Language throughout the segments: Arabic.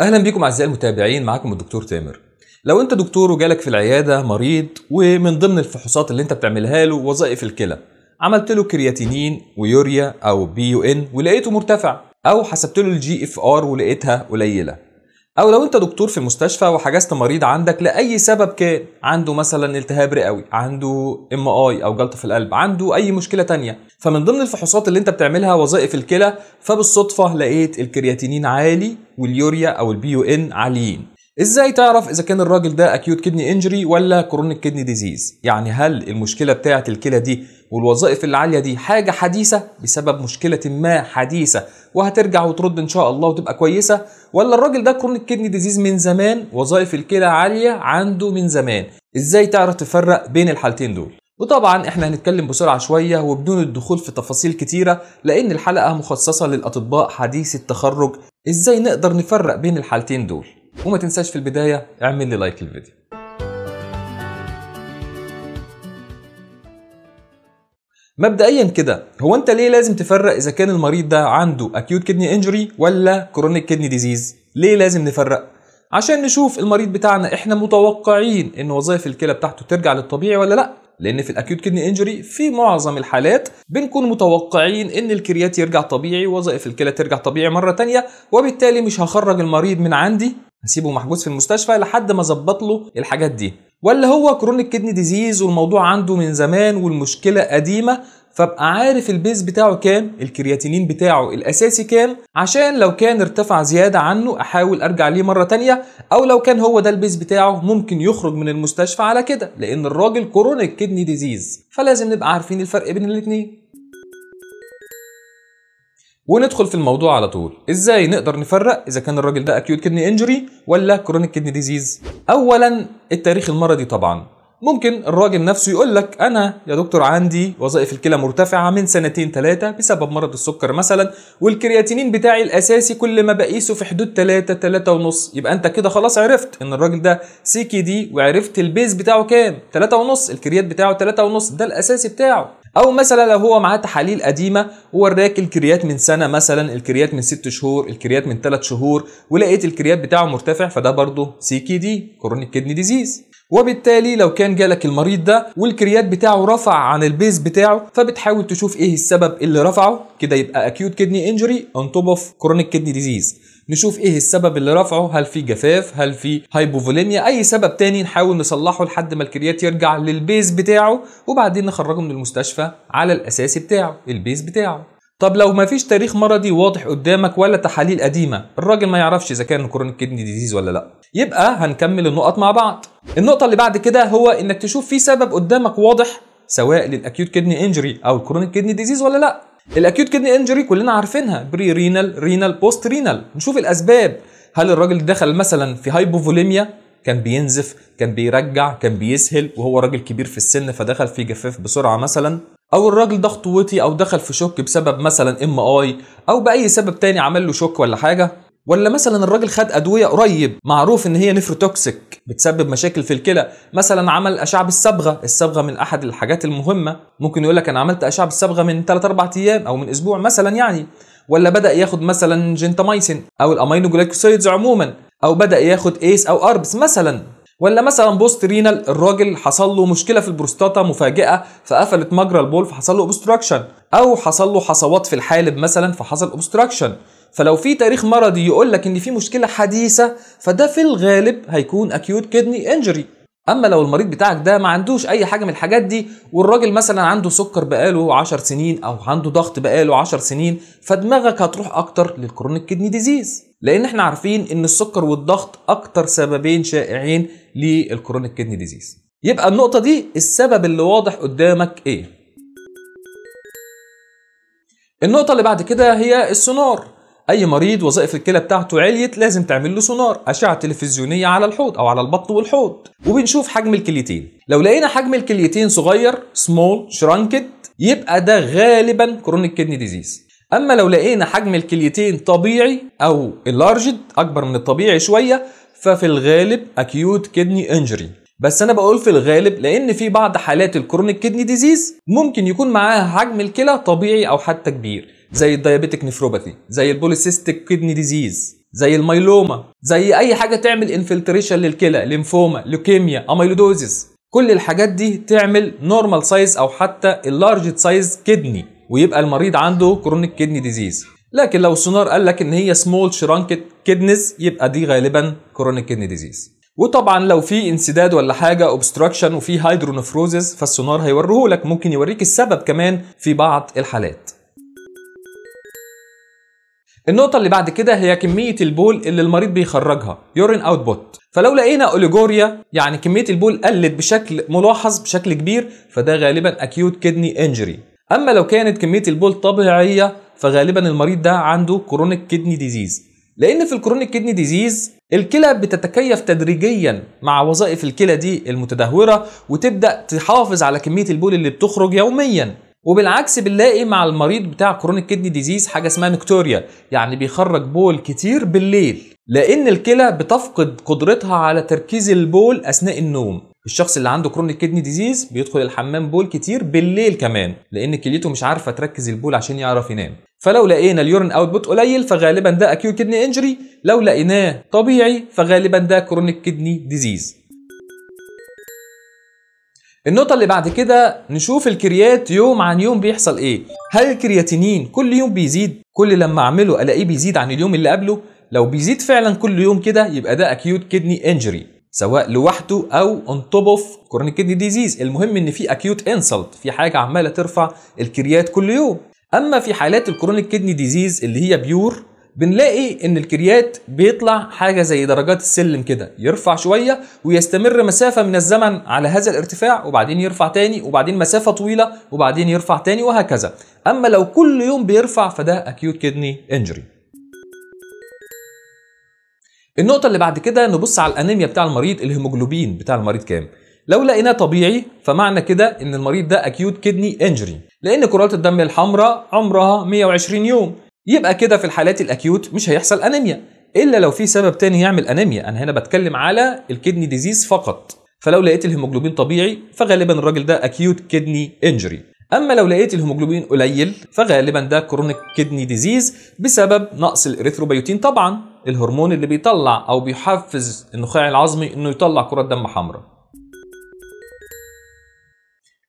اهلا بيكم اعزائي المتابعين معاكم الدكتور تامر لو انت دكتور وجالك في العياده مريض ومن ضمن الفحوصات اللي انت بتعملها له وظائف الكلى عملت له كرياتينين ويوريا او بي يو ان ولقيته مرتفع او حسبت له الجي اف ار ولقيتها قليله او لو انت دكتور في مستشفى وحجزت مريض عندك لاي سبب كان عنده مثلا التهاب رئوي عنده ام اي او جلطه في القلب عنده اي مشكله تانية فمن ضمن الفحوصات اللي انت بتعملها وظائف الكلى فبالصدفه لقيت الكرياتينين عالي واليوريا او البي ان عاليين ازاي تعرف اذا كان الراجل ده اكيوت كدني انجري ولا كرونيك كدني ديزيز يعني هل المشكله بتاعه الكلى دي والوظائف العاليه دي حاجه حديثه بسبب مشكله ما حديثه وهترجع وترد ان شاء الله وتبقى كويسه ولا الراجل ده كرونيك كدني ديزيز من زمان وظائف الكلى عاليه عنده من زمان ازاي تعرف تفرق بين الحالتين دول وطبعا احنا هنتكلم بسرعه شويه وبدون الدخول في تفاصيل كتيره لان الحلقه مخصصه للاطباء حديثي التخرج ازاي نقدر نفرق بين الحالتين دول وما تنساش في البدايه اعمل لي لايك للفيديو مبدئيا كده هو انت ليه لازم تفرق اذا كان المريض ده عنده اكيوت كدني انجري ولا كرونيك كدني ديزيز ليه لازم نفرق عشان نشوف المريض بتاعنا احنا متوقعين ان وظائف الكلى بتاعته ترجع للطبيعي ولا لا لان في الاكيوت كدني انجري في معظم الحالات بنكون متوقعين ان الكريات يرجع طبيعي وظائف الكلى ترجع طبيعي مره تانية وبالتالي مش هخرج المريض من عندي هسيبه محجوز في المستشفى لحد ما اظبط له الحاجات دي ولا هو كرونيك كدني ديزيز والموضوع عنده من زمان والمشكله قديمه فابقى عارف البيز بتاعه كام الكرياتينين بتاعه الاساسي كام عشان لو كان ارتفع زياده عنه احاول ارجع ليه مره تانية او لو كان هو ده البيز بتاعه ممكن يخرج من المستشفى على كده لان الراجل كرونيك كدني ديزيز فلازم نبقى عارفين الفرق بين الاثنين وندخل في الموضوع على طول ازاي نقدر نفرق اذا كان الراجل ده اكيوت كدني انجري ولا كرونيك كدني ديزيز اولا التاريخ المرضي طبعا ممكن الراجل نفسه يقول لك انا يا دكتور عندي وظائف الكلى مرتفعه من سنتين ثلاثه بسبب مرض السكر مثلا والكرياتينين بتاعي الاساسي كل ما بقيسه في حدود 3 3 ونص يبقى انت كده خلاص عرفت ان الراجل ده سي كي دي وعرفت البيز بتاعه كام 3 ونص الكريات بتاعه 3 ونص ده الاساسي بتاعه او مثلا لو هو معاه تحاليل قديمه ووراك الكريات من سنه مثلا الكريات من 6 شهور الكريات من 3 شهور ولقيت الكريات بتاعه مرتفع فده برضه سي كي دي كورونيك كدني ديزيز وبالتالي لو كان جالك المريض ده والكريات بتاعه رفع عن البيز بتاعه فبتحاول تشوف ايه السبب اللي رفعه كده يبقى acute kidney injury on top of chronic kidney disease نشوف ايه السبب اللي رفعه هل في جفاف هل في هايبوفوليميا اي سبب تاني نحاول نصلحه لحد ما الكريات يرجع للبيز بتاعه وبعدين نخرجه من المستشفى على الاساس بتاعه البيز بتاعه طب لو مفيش تاريخ مرضي واضح قدامك ولا تحاليل قديمه الراجل ما يعرفش اذا كان كرونيك كيدني ديزيز ولا لا يبقى هنكمل النقط مع بعض النقطه اللي بعد كده هو انك تشوف في سبب قدامك واضح سواء للاكيوت كيدني انجري او الكرونيك كيدني ديزيز ولا لا الاكيوت كيدني انجري كلنا عارفينها بري رينال رينال بوست رينال نشوف الاسباب هل الراجل دخل مثلا في هايبوفوليميا كان بينزف كان بيرجع كان بيسهل وهو راجل كبير في السن فدخل في جفاف بسرعه مثلا او الراجل ده خطوتي او دخل في شوك بسبب مثلا ام اي او باي سبب تاني عمل له شوك ولا حاجه ولا مثلا الراجل خد ادويه قريب معروف ان هي نفروتوكسيك بتسبب مشاكل في الكلى مثلا عمل اشعه بالصبغه الصبغه من احد الحاجات المهمه ممكن يقول لك انا عملت اشعه بالصبغه من 3 4 ايام او من اسبوع مثلا يعني ولا بدا ياخد مثلا جنتامايسين او الامينو عموما او بدا ياخد ايس او اربس مثلا ولا مثلا بوست رينال الراجل حصل له مشكله في البروستاتا مفاجئه فقفلت مجرى البول فحصل له اوبستراكشن او حصل له حصوات في الحالب مثلا فحصل اوبستراكشن فلو في تاريخ مرضي يقول لك ان في مشكله حديثه فده في الغالب هيكون اكيوت كدني انجري اما لو المريض بتاعك ده ما عندوش اي حاجه من الحاجات دي والراجل مثلا عنده سكر بقاله 10 سنين او عنده ضغط بقاله 10 سنين فدماغك هتروح اكتر للكرونيك كدني ديزيز لان احنا عارفين ان السكر والضغط اكتر سببين شائعين للكرونيك كيدني ديزيز يبقى النقطه دي السبب اللي واضح قدامك ايه النقطه اللي بعد كده هي السونار اي مريض وظائف الكلى بتاعته عليت لازم تعمل له سونار اشعه تلفزيونيه على الحوض او على البط والحوض وبنشوف حجم الكليتين لو لقينا حجم الكليتين صغير سمول شرانكد يبقى ده غالبا كرونيك كيدني ديزيز اما لو لقينا حجم الكليتين طبيعي او اللارجد اكبر من الطبيعي شويه ففي الغالب اكيوت كدني انجري بس انا بقول في الغالب لان في بعض حالات الكرونيك كدني ديزيز ممكن يكون معاها حجم الكلى طبيعي او حتى كبير زي الديابيتك نفروباثي زي البوليسيستيك كدني ديزيز زي الميلوما زي اي حاجه تعمل انفلتريشن للكلى ليمفوما لوكيميا اميلودوزيس كل الحاجات دي تعمل نورمال سايز او حتى اللارج سايز كدني ويبقى المريض عنده كرونيك كدني ديزيز لكن لو السونار قال لك ان هي سمول شرانكت كدنز يبقى دي غالبا كرونيك كدني ديزيز وطبعا لو في انسداد ولا حاجه اوبستراكشن وفي هيدرونفروزز فالسونار هيوريهولك ممكن يوريك السبب كمان في بعض الحالات النقطة اللي بعد كده هي كمية البول اللي المريض بيخرجها يورين اوتبوت فلو لقينا اوليجوريا يعني كمية البول قلت بشكل ملاحظ بشكل كبير فده غالبا اكيوت كدني انجري اما لو كانت كميه البول طبيعيه فغالبا المريض ده عنده كرونيك كدني ديزيز لان في الكرونيك كدني ديزيز الكلى بتتكيف تدريجيا مع وظائف الكلى دي المتدهوره وتبدا تحافظ على كميه البول اللي بتخرج يوميا وبالعكس بنلاقي مع المريض بتاع كرونيك كدني ديزيز حاجه اسمها نكتوريا يعني بيخرج بول كتير بالليل لان الكلى بتفقد قدرتها على تركيز البول اثناء النوم الشخص اللي عنده كرونيك كدني ديزيز بيدخل الحمام بول كتير بالليل كمان لان كليته مش عارفه تركز البول عشان يعرف ينام فلو لقينا اليورين اوتبوت قليل فغالبا ده اكيو كدني انجري لو لقيناه طبيعي فغالبا ده كرونيك كدني ديزيز النقطة اللي بعد كده نشوف الكريات يوم عن يوم بيحصل ايه هل الكرياتينين كل يوم بيزيد كل لما اعمله الاقيه بيزيد عن اليوم اللي قبله لو بيزيد فعلا كل يوم كده يبقى ده اكيوت كدني انجري سواء لوحده او اون توب اوف كورونيك كدني ديزيز المهم ان في اكيوت انسلت في حاجه عماله ترفع الكريات كل يوم اما في حالات الكورونيك كدني ديزيز اللي هي بيور بنلاقي ان الكريات بيطلع حاجه زي درجات السلم كده يرفع شويه ويستمر مسافه من الزمن على هذا الارتفاع وبعدين يرفع تاني وبعدين مسافه طويله وبعدين يرفع تاني وهكذا اما لو كل يوم بيرفع فده اكيوت كدني انجري النقطه اللي بعد كده نبص على الانيميا بتاع المريض الهيموجلوبين بتاع المريض كام لو لقيناه طبيعي فمعنى كده ان المريض ده اكيوت كدني انجري لان كرات الدم الحمراء عمرها 120 يوم يبقى كده في الحالات الاكيوت مش هيحصل انيميا الا لو في سبب تاني يعمل انيميا انا هنا بتكلم على الكدني ديزيز فقط فلو لقيت الهيموجلوبين طبيعي فغالبا الراجل ده اكيوت كدني انجري اما لو لقيت الهيموجلوبين قليل فغالبا ده كرونيك كدني ديزيز بسبب نقص الاريثروبيوتين طبعا الهرمون اللي بيطلع او بيحفز النخاع العظمي انه يطلع كرات دم حمراء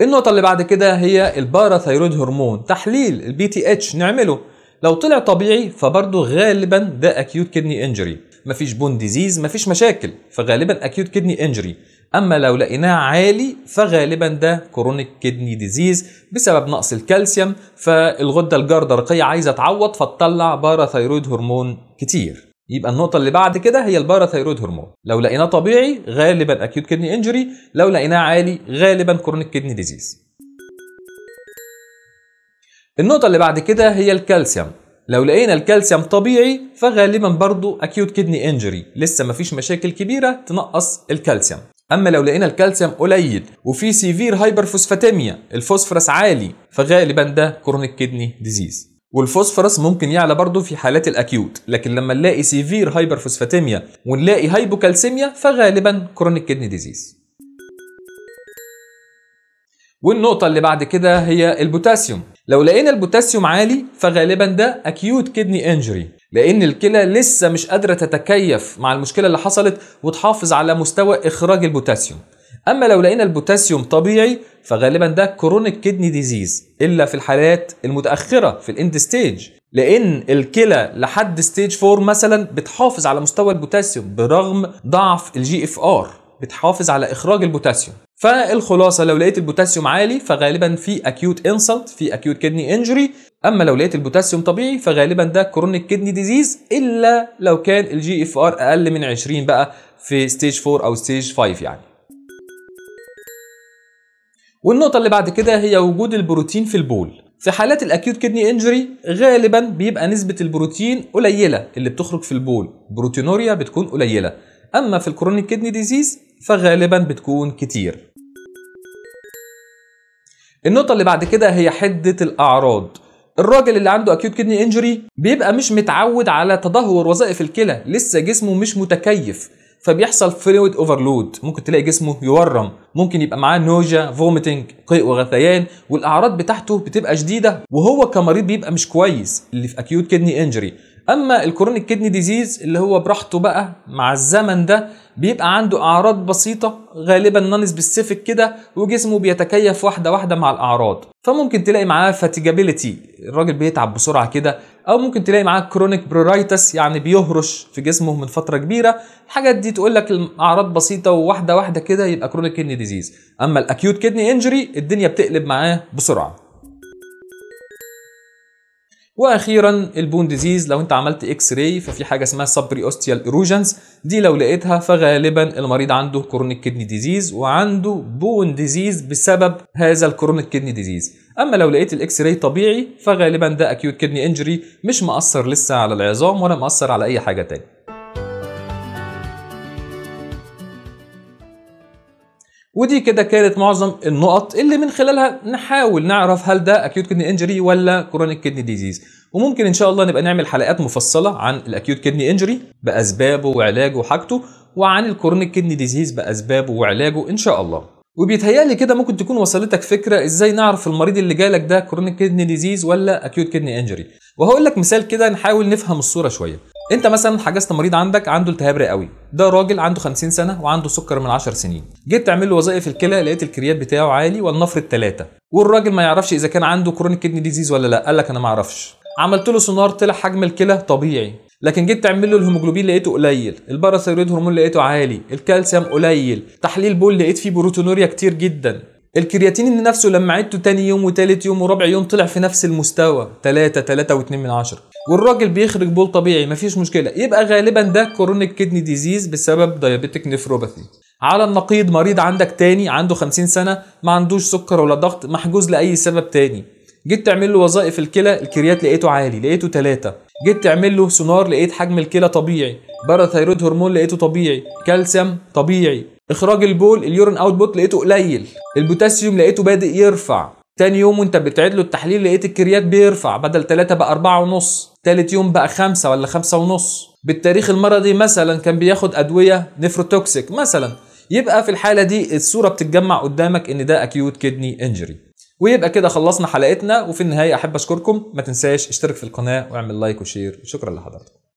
النقطة اللي بعد كده هي الباراثيرويد هرمون تحليل البي تي اتش نعمله لو طلع طبيعي فبرضه غالبا ده اكيوت كدني انجري مفيش بون ديزيز مفيش مشاكل فغالبا اكيوت كدني انجري اما لو لقيناه عالي فغالبا ده كرونيك كدني ديزيز بسبب نقص الكالسيوم فالغده الجرده الرقيه عايزه تعوض فتطلع باراثيرويد هرمون كتير يبقى النقطة اللي بعد كده هي الباراثيرويد هرمون لو لقيناه طبيعي غالبا اكيوت كدني انجري لو لقيناه عالي غالبا كرونيك كدني ديزيز النقطة اللي بعد كده هي الكالسيوم لو لقينا الكالسيوم طبيعي فغالبا برضو اكيوت كدني انجري لسه مفيش مشاكل كبيرة تنقص الكالسيوم اما لو لقينا الكالسيوم قليل وفي سيفير هايبرفوسفاتيميا الفوسفرس عالي فغالبا ده كرونيك كدني ديزيز والفوسفورس ممكن يعلى برضه في حالات الاكيوت لكن لما نلاقي سيفير هايبر فوسفاتيميا ونلاقي هايبوكالسيميا فغالبا كرونيك كدني ديزيز والنقطة اللي بعد كده هي البوتاسيوم لو لقينا البوتاسيوم عالي فغالبا ده اكيوت كدني انجري لان الكلى لسه مش قادرة تتكيف مع المشكلة اللي حصلت وتحافظ على مستوى اخراج البوتاسيوم أما لو لقينا البوتاسيوم طبيعي فغالبا ده كرونيك كدني ديزيز إلا في الحالات المتأخرة في الإند ستيج لأن الكلى لحد ستيج 4 مثلا بتحافظ على مستوى البوتاسيوم برغم ضعف الجي اف ار بتحافظ على إخراج البوتاسيوم فالخلاصة لو لقيت البوتاسيوم عالي فغالبا في اكيوت انسلت في اكيوت كدني انجري اما لو لقيت البوتاسيوم طبيعي فغالبا ده كرونيك كدني ديزيز الا لو كان الجي اف ار اقل من 20 بقى في ستيج 4 او ستيج 5 يعني والنقطة اللي بعد كده هي وجود البروتين في البول في حالات الاكيوت كدني انجري غالبا بيبقى نسبة البروتين قليلة اللي بتخرج في البول بروتينوريا بتكون قليلة اما في الكرونيك كدني ديزيز فغالبا بتكون كتير النقطة اللي بعد كده هي حدة الأعراض الراجل اللي عنده اكيوت كدني انجري بيبقى مش متعود على تدهور وظائف الكلى لسه جسمه مش متكيف فبيحصل فلويد اوفرلود ممكن تلاقي جسمه يورم ممكن يبقى معاه نوجا فوميتنج قيء وغثيان والاعراض بتاعته بتبقى شديده وهو كمريض بيبقى مش كويس اللي في اكيوت كدني انجري اما الكرونيك كدني ديزيز اللي هو براحته بقى مع الزمن ده بيبقى عنده اعراض بسيطه غالبا نون سبيسيفيك كده وجسمه بيتكيف واحده واحده مع الاعراض فممكن تلاقي معاه فاتيجابيلتي الراجل بيتعب بسرعه كده او ممكن تلاقي معاه كرونيك بروريتس يعني بيهرش في جسمه من فتره كبيره الحاجات دي تقول لك الاعراض بسيطه وواحده واحده كده يبقى كرونيك كدني ديزيز اما الاكيوت كدني انجري الدنيا بتقلب معاه بسرعه واخيرا البون ديزيز لو انت عملت اكس راي ففي حاجه اسمها سبري اوستيال ايروجنز دي لو لقيتها فغالبا المريض عنده كورونيك كدني ديزيز وعنده بون ديزيز بسبب هذا الكورونيك كدني ديزيز اما لو لقيت الاكس راي طبيعي فغالبا ده اكيوت كدني انجري مش مأثر لسه على العظام ولا مأثر على اي حاجه تانية ودي كده كانت معظم النقط اللي من خلالها نحاول نعرف هل ده اكيوت كدني انجري ولا كرونيك كدني ديزيز وممكن ان شاء الله نبقى نعمل حلقات مفصله عن الاكيوت كدني انجري باسبابه وعلاجه وحاجته وعن الكرونيك كدني ديزيز باسبابه وعلاجه ان شاء الله وبيتهيألي كده ممكن تكون وصلتك فكرة ازاي نعرف المريض اللي جالك ده كرونيك كدني ديزيز ولا اكيوت كدني انجري وهقول لك مثال كده نحاول نفهم الصورة شوية انت مثلا حجزت مريض عندك عنده التهاب رئوي ده راجل عنده 50 سنه وعنده سكر من 10 سنين جيت تعمل له وظائف الكلى لقيت الكريات بتاعه عالي والنفر الثلاثه والراجل ما يعرفش اذا كان عنده كرونيك كدني ديزيز ولا لا قال لك انا ما اعرفش عملت له سونار طلع حجم الكلى طبيعي لكن جيت تعمل له الهيموجلوبين لقيته قليل الباراثيرويد هرمون لقيته عالي الكالسيوم قليل تحليل بول لقيت فيه بروتونوريا كتير جدا الكرياتينين نفسه لما عدته تاني يوم وتالت يوم ورابع يوم طلع في نفس المستوى 3 3 و2 من 10 والراجل بيخرج بول طبيعي مفيش مشكله يبقى غالبا ده كورونيك كدني ديزيز بسبب دايابيتك نفروباثي على النقيض مريض عندك تاني عنده 50 سنه ما عندوش سكر ولا ضغط محجوز لاي سبب تاني جيت تعمل له وظائف الكلى الكريات لقيته عالي لقيته 3 جيت تعمل له سونار لقيت حجم الكلى طبيعي باراثيرويد هرمون لقيته طبيعي كالسيوم طبيعي اخراج البول اليورين اوتبوت لقيته قليل البوتاسيوم لقيته بادئ يرفع تاني يوم وانت بتعيد له التحليل لقيت الكريات بيرفع بدل 3 بقى 4 ونص تالت يوم بقى 5 ولا 5 ونص بالتاريخ المرضي مثلا كان بياخد ادويه نفروتوكسيك مثلا يبقى في الحاله دي الصوره بتتجمع قدامك ان ده اكيوت كدني انجري ويبقى كده خلصنا حلقتنا وفي النهايه احب اشكركم ما تنساش اشترك في القناه واعمل لايك وشير شكرا لحضرتك